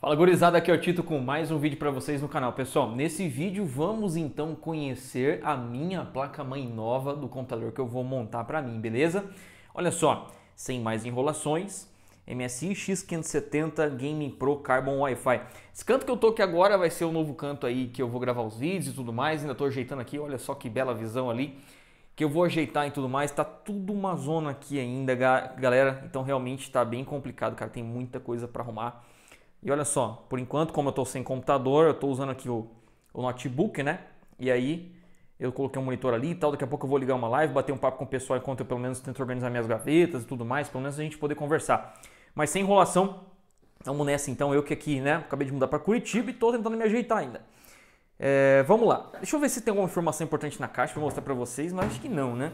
Fala gurizada, aqui é o Tito com mais um vídeo para vocês no canal. Pessoal, nesse vídeo vamos então conhecer a minha placa-mãe nova do computador que eu vou montar para mim, beleza? Olha só, sem mais enrolações, MSI X570 Game Pro Carbon Wi-Fi. Esse canto que eu tô aqui agora vai ser o novo canto aí que eu vou gravar os vídeos e tudo mais. Ainda tô ajeitando aqui, olha só que bela visão ali que eu vou ajeitar e tudo mais. Tá tudo uma zona aqui ainda, galera. Então realmente tá bem complicado, cara. Tem muita coisa para arrumar e olha só, por enquanto, como eu estou sem computador, eu estou usando aqui o, o notebook, né? E aí eu coloquei um monitor ali e tal. Daqui a pouco eu vou ligar uma live, bater um papo com o pessoal enquanto eu pelo menos tento organizar minhas gavetas e tudo mais, pelo menos a gente poder conversar. Mas sem enrolação, vamos nessa então. Eu que aqui, né? Acabei de mudar para Curitiba e estou tentando me ajeitar ainda. É, vamos lá. Deixa eu ver se tem alguma informação importante na caixa para mostrar para vocês, mas acho que não, né?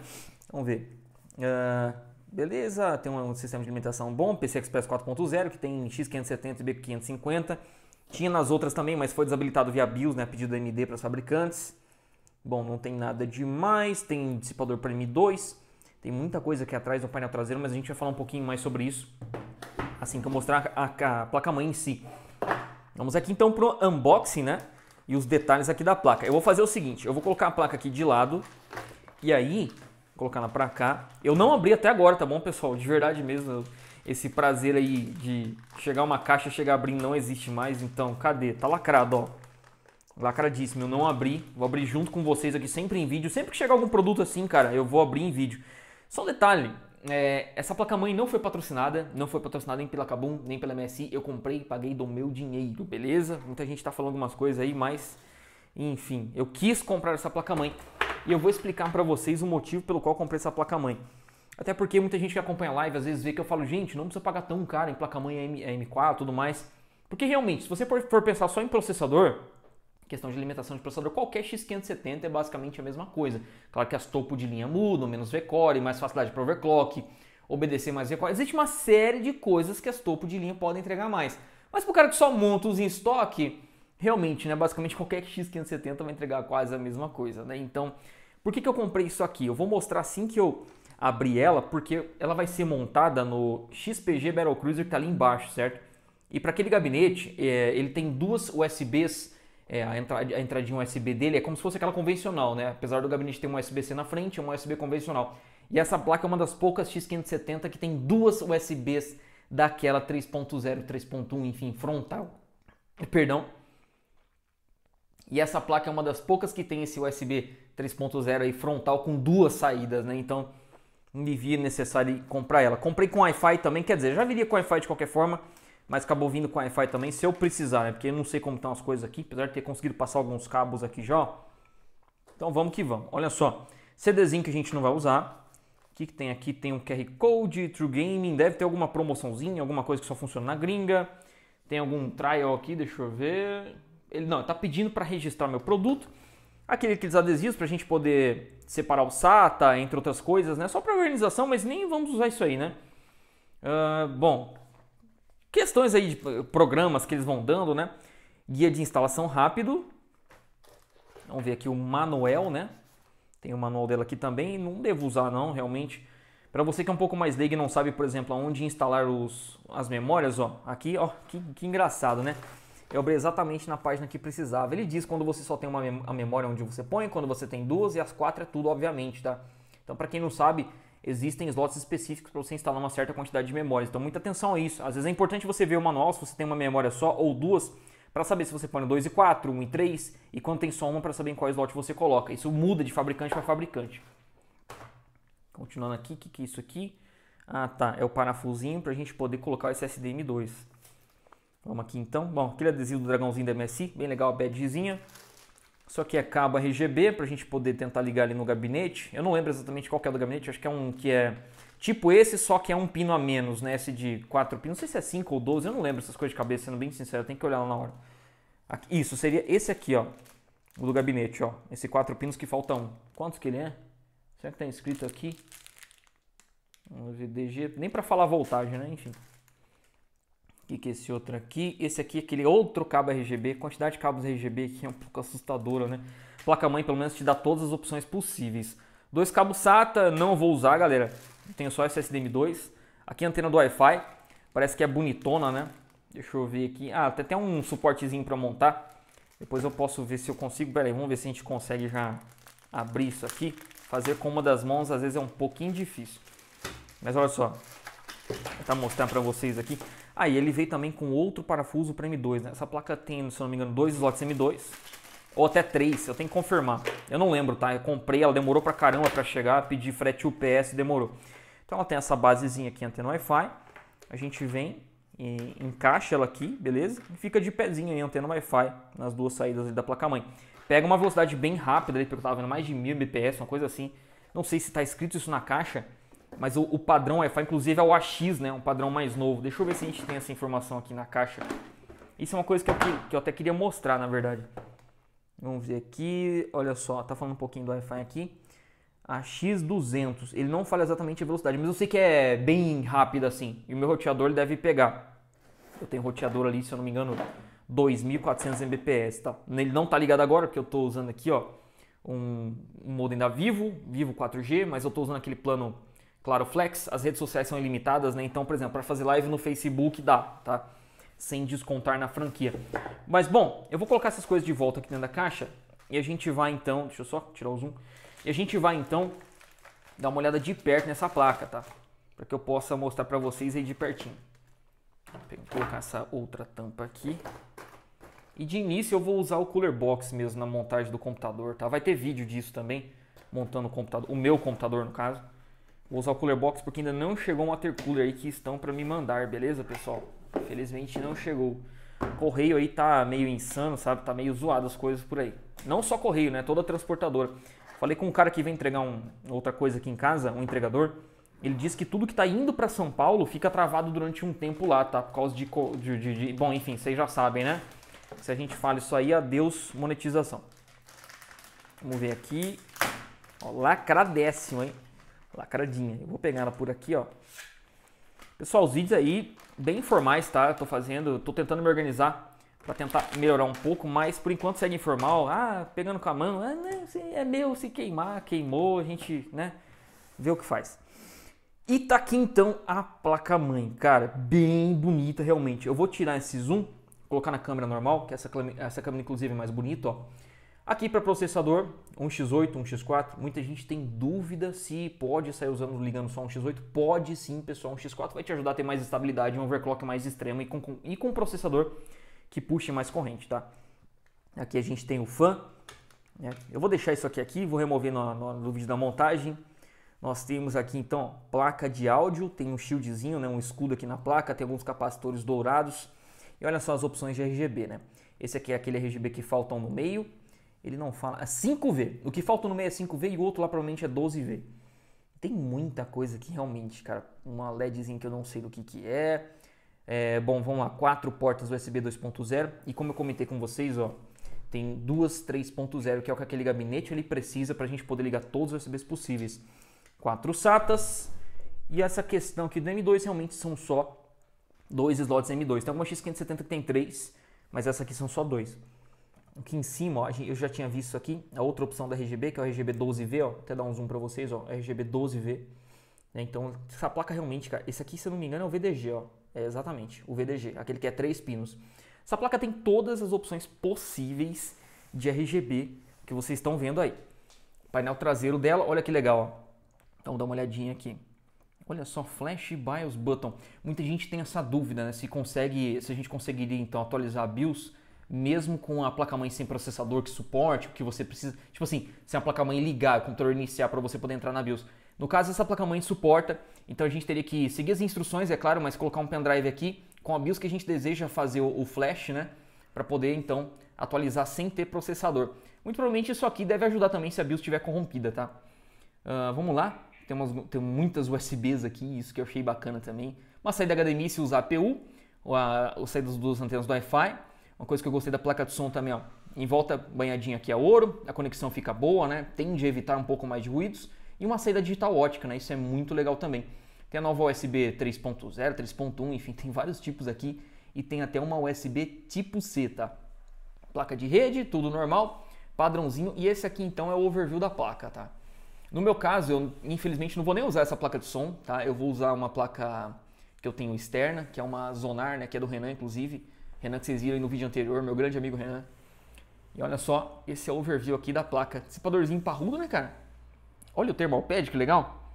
Vamos ver. Uh beleza, tem um, sistema de alimentação bom, PC Express 4.0, que tem X570 e B550. Tinha nas outras também, mas foi desabilitado via BIOS, né, pedido da AMD para os fabricantes. Bom, não tem nada demais, tem dissipador para M2, tem muita coisa aqui atrás no painel traseiro, mas a gente vai falar um pouquinho mais sobre isso assim que eu mostrar a, a placa-mãe em si. Vamos aqui então pro unboxing, né? E os detalhes aqui da placa. Eu vou fazer o seguinte, eu vou colocar a placa aqui de lado e aí colocar ela pra cá. Eu não abri até agora, tá bom, pessoal? De verdade mesmo, esse prazer aí de chegar uma caixa, chegar abrindo, não existe mais. Então, cadê? Tá lacrado, ó. Lacradíssimo, eu não abri. Vou abrir junto com vocês aqui, sempre em vídeo. Sempre que chegar algum produto assim, cara, eu vou abrir em vídeo. Só um detalhe, é, essa placa-mãe não foi patrocinada, não foi patrocinada nem pela Kabum, nem pela MSI. Eu comprei e paguei do meu dinheiro, beleza? Muita gente tá falando algumas coisas aí, mas... Enfim, eu quis comprar essa placa-mãe e eu vou explicar para vocês o motivo pelo qual comprei essa placa-mãe. Até porque muita gente que acompanha a live às vezes vê que eu falo, gente, não precisa pagar tão caro em placa-mãe M4 tudo mais. Porque realmente, se você for pensar só em processador, questão de alimentação de processador, qualquer X570 é basicamente a mesma coisa. Claro que as topo de linha mudam, menos VCore, mais facilidade para overclock, obedecer mais VCore. Existe uma série de coisas que as topo de linha podem entregar mais. Mas para o cara que só monta os em estoque, realmente, né, basicamente qualquer X570 vai entregar quase a mesma coisa, né? Então, por que, que eu comprei isso aqui? Eu vou mostrar assim que eu abrir ela, porque ela vai ser montada no XPG Battle Cruiser que está ali embaixo, certo? E para aquele gabinete, é, ele tem duas USBs, é, a, entrada, a entradinha USB dele é como se fosse aquela convencional, né? Apesar do gabinete ter um USB-C na frente, é uma USB convencional. E essa placa é uma das poucas X570 que tem duas USBs daquela 3.0, 3.1, enfim, frontal. Perdão, e essa placa é uma das poucas que tem esse USB 3.0 aí frontal com duas saídas, né? Então me vi necessário comprar ela. Comprei com Wi-Fi também, quer dizer, já viria com Wi-Fi de qualquer forma, mas acabou vindo com Wi-Fi também se eu precisar, né? Porque eu não sei como estão as coisas aqui, apesar de ter conseguido passar alguns cabos aqui já. Então vamos que vamos. Olha só, CDzinho que a gente não vai usar. O que, que tem aqui? Tem um QR Code, True Gaming, deve ter alguma promoçãozinha, alguma coisa que só funciona na gringa. Tem algum trial aqui, deixa eu ver. Ele não, está pedindo para registrar meu produto. aqueles adesivos para a gente poder separar o SATA, entre outras coisas, né? Só para organização, mas nem vamos usar isso aí, né? Uh, bom, questões aí de programas que eles vão dando, né? Guia de instalação rápido. Vamos ver aqui o manual, né? Tem o manual dela aqui também. Não devo usar não, realmente. Para você que é um pouco mais leigo e não sabe, por exemplo, aonde instalar os, as memórias, ó, aqui, ó, que, que engraçado, né? eu abri exatamente na página que precisava. Ele diz quando você só tem uma mem a memória onde você põe, quando você tem duas e as quatro é tudo, obviamente, tá? Então, para quem não sabe, existem slots específicos para você instalar uma certa quantidade de memórias. Então, muita atenção a isso. Às vezes é importante você ver o manual se você tem uma memória só ou duas, para saber se você põe 2 e 4, 1 um e 3, e quando tem só uma, para saber em qual slot você coloca. Isso muda de fabricante para fabricante. Continuando aqui, o que, que é isso aqui? Ah, tá. É o parafusinho para a gente poder colocar o SSD M2. Vamos aqui então. Bom, aquele adesivo do dragãozinho da MSI, bem legal a badgezinha. Isso aqui é cabo RGB para a gente poder tentar ligar ali no gabinete. Eu não lembro exatamente qual que é do gabinete, acho que é um que é tipo esse, só que é um pino a menos, né? Esse de 4 pinos, não sei se é 5 ou 12, eu não lembro essas coisas de cabeça, sendo bem sincero, tem que olhar lá na hora. Aqui, isso, seria esse aqui, ó, o do gabinete, ó. Esse 4 pinos que faltam. um. Quantos que ele é? Será que tá escrito aqui? VDG, nem para falar voltagem, né? Enfim. O que, que é esse outro aqui? Esse aqui, é aquele outro cabo RGB. Quantidade de cabos RGB aqui é um pouco assustadora, né? Placa-mãe, pelo menos, te dá todas as opções possíveis. Dois cabos SATA, não vou usar, galera. Tenho só esse m 2 Aqui a antena do Wi-Fi. Parece que é bonitona, né? Deixa eu ver aqui. Ah, até tem um suportezinho para montar. Depois eu posso ver se eu consigo. Pera aí, vamos ver se a gente consegue já abrir isso aqui. Fazer com uma das mãos às vezes é um pouquinho difícil. Mas olha só. Vou tentar mostrar para vocês aqui. Aí ah, ele veio também com outro parafuso para M2, né? Essa placa tem, se não me engano, dois slots M2 ou até três, eu tenho que confirmar. Eu não lembro, tá? Eu comprei, ela demorou pra caramba para chegar, pedi frete UPS, demorou. Então ela tem essa basezinha aqui, antena Wi-Fi. A gente vem e encaixa ela aqui, beleza? E fica de pezinho aí, antena Wi-Fi, nas duas saídas da placa-mãe. Pega uma velocidade bem rápida ali, porque eu tava vendo mais de 1000 BPS, uma coisa assim. Não sei se tá escrito isso na caixa, mas o, o padrão EFA, é, inclusive, é o AX, né? Um padrão mais novo. Deixa eu ver se a gente tem essa informação aqui na caixa. Isso é uma coisa que eu, que eu até queria mostrar, na verdade. Vamos ver aqui, olha só, tá falando um pouquinho do Wi-Fi aqui. ax 200 ele não fala exatamente a velocidade, mas eu sei que é bem rápido assim. E o meu roteador ele deve pegar. Eu tenho roteador ali, se eu não me engano, 2400 Mbps, tá? Ele não tá ligado agora, porque eu tô usando aqui, ó, um, um modem da Vivo, Vivo 4G, mas eu tô usando aquele plano Claro, Flex, as redes sociais são ilimitadas, né? Então, por exemplo, para fazer live no Facebook dá, tá? Sem descontar na franquia. Mas bom, eu vou colocar essas coisas de volta aqui dentro da caixa e a gente vai então, deixa eu só tirar o zoom. E a gente vai então dar uma olhada de perto nessa placa, tá? Para que eu possa mostrar para vocês aí de pertinho. Vou colocar essa outra tampa aqui. E de início eu vou usar o cooler box mesmo na montagem do computador, tá? Vai ter vídeo disso também, montando o computador, o meu computador no caso. Vou usar o cooler box porque ainda não chegou um cooler aí que estão para me mandar, beleza, pessoal? Felizmente não chegou. Correio aí tá meio insano, sabe? Tá meio zoado as coisas por aí. Não só correio, né? Toda transportadora. Falei com um cara que vem entregar um, outra coisa aqui em casa, um entregador. Ele disse que tudo que está indo para São Paulo fica travado durante um tempo lá, tá? Por causa de, de, de, de, Bom, enfim, vocês já sabem, né? Se a gente fala isso aí, adeus monetização. Vamos ver aqui. Ó, lacradécimo, hein? lacradinha. Eu vou pegar ela por aqui, ó. Pessoal, os vídeos aí bem informais, tá? Eu tô fazendo, tô tentando me organizar para tentar melhorar um pouco, mas por enquanto segue informal. Ah, pegando com a mão, ah, é meu, se queimar, queimou, a gente, né, vê o que faz. E tá aqui então a placa-mãe, cara, bem bonita realmente. Eu vou tirar esse zoom, colocar na câmera normal, que essa câmera, essa câmera inclusive é mais bonita, ó. Aqui para processador, 1x8, 1x4, muita gente tem dúvida se pode sair usando ligando só 1x8. Pode sim, pessoal, 1x4 vai te ajudar a ter mais estabilidade, um overclock mais extremo e com, com e com um processador que puxe mais corrente, tá? Aqui a gente tem o fan. Né? Eu vou deixar isso aqui aqui, vou remover no, no, no vídeo da montagem. Nós temos aqui então placa de áudio, tem um shieldzinho, né, um escudo aqui na placa, tem alguns capacitores dourados. E olha só as opções de RGB, né? Esse aqui é aquele RGB que faltam no meio ele não fala. É 5V. O que falta no meio é 5V e o outro lá provavelmente é 12V. Tem muita coisa que realmente, cara, uma LEDzinha que eu não sei do que, que é. é. Bom, vamos lá, quatro portas USB 2.0. E como eu comentei com vocês, ó, tem duas 3.0, que é o que aquele gabinete ele precisa para a gente poder ligar todos os USBs possíveis. Quatro SATAs. E essa questão aqui do M2 realmente são só dois slots M2. Tem alguma X570 que tem três, mas essa aqui são só dois aqui em cima, ó, eu já tinha visto aqui, a outra opção da RGB, que é o RGB12V, ó, até dar um zoom para vocês, ó, é RGB12V. Né, então, essa placa realmente, cara, esse aqui, se eu não me engano, é o VDG, ó, é exatamente, o VDG, aquele que é três pinos. Essa placa tem todas as opções possíveis de RGB que vocês estão vendo aí. painel traseiro dela, olha que legal, ó. Então, dá uma olhadinha aqui. Olha só, Flash BIOS Button. Muita gente tem essa dúvida, né? Se consegue, se a gente conseguiria então atualizar a BIOS mesmo com a placa-mãe sem processador que suporte, que você precisa, tipo assim, se é a placa-mãe ligar, o computador iniciar para você poder entrar na BIOS. No caso, essa placa-mãe suporta, então a gente teria que seguir as instruções, é claro, mas colocar um pendrive aqui com a BIOS que a gente deseja fazer o flash, né, para poder então atualizar sem ter processador. Muito provavelmente isso aqui deve ajudar também se a BIOS estiver corrompida, tá? Uh, vamos lá, tem, umas, tem muitas USBs aqui, isso que eu achei bacana também. Uma saída HDMI se usar a PU, a, a saídas das duas antenas do Wi-Fi, uma coisa que eu gostei da placa de som também, ó, em volta banhadinha aqui é ouro, a conexão fica boa, né? Tende a evitar um pouco mais de ruídos e uma saída digital ótica, né? Isso é muito legal também. Tem a nova USB 3.0, 3.1, enfim, tem vários tipos aqui e tem até uma USB tipo C, tá? Placa de rede, tudo normal, padrãozinho e esse aqui então é o overview da placa, tá? No meu caso, eu infelizmente não vou nem usar essa placa de som, tá? Eu vou usar uma placa que eu tenho externa, que é uma Zonar, né, que é do Renan inclusive, Renan que vocês viram no vídeo anterior, meu grande amigo Renan. E olha só, esse é o overview aqui da placa. Dissipadorzinho parrudo, né, cara? Olha o thermalpad, que legal.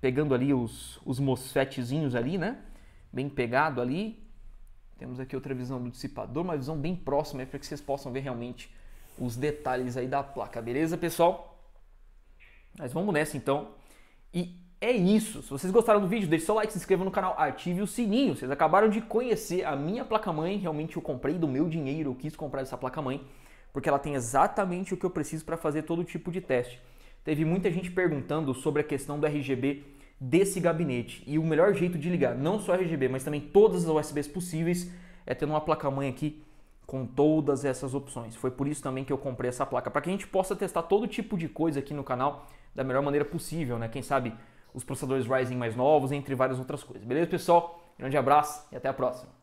Pegando ali os, os mosfetezinhos ali, né? Bem pegado ali. Temos aqui outra visão do dissipador, uma visão bem próxima, é para que vocês possam ver realmente os detalhes aí da placa, beleza, pessoal? Mas vamos nessa então. E é isso. Se vocês gostaram do vídeo, deixe seu like, se inscreva no canal, ative o sininho. Vocês acabaram de conhecer a minha placa-mãe. Realmente eu comprei do meu dinheiro, eu quis comprar essa placa-mãe, porque ela tem exatamente o que eu preciso para fazer todo tipo de teste. Teve muita gente perguntando sobre a questão do RGB desse gabinete. E o melhor jeito de ligar não só RGB, mas também todas as USBs possíveis é tendo uma placa-mãe aqui com todas essas opções. Foi por isso também que eu comprei essa placa, para que a gente possa testar todo tipo de coisa aqui no canal da melhor maneira possível, né? Quem sabe os processadores Ryzen mais novos, entre várias outras coisas. Beleza, pessoal? Grande abraço e até a próxima.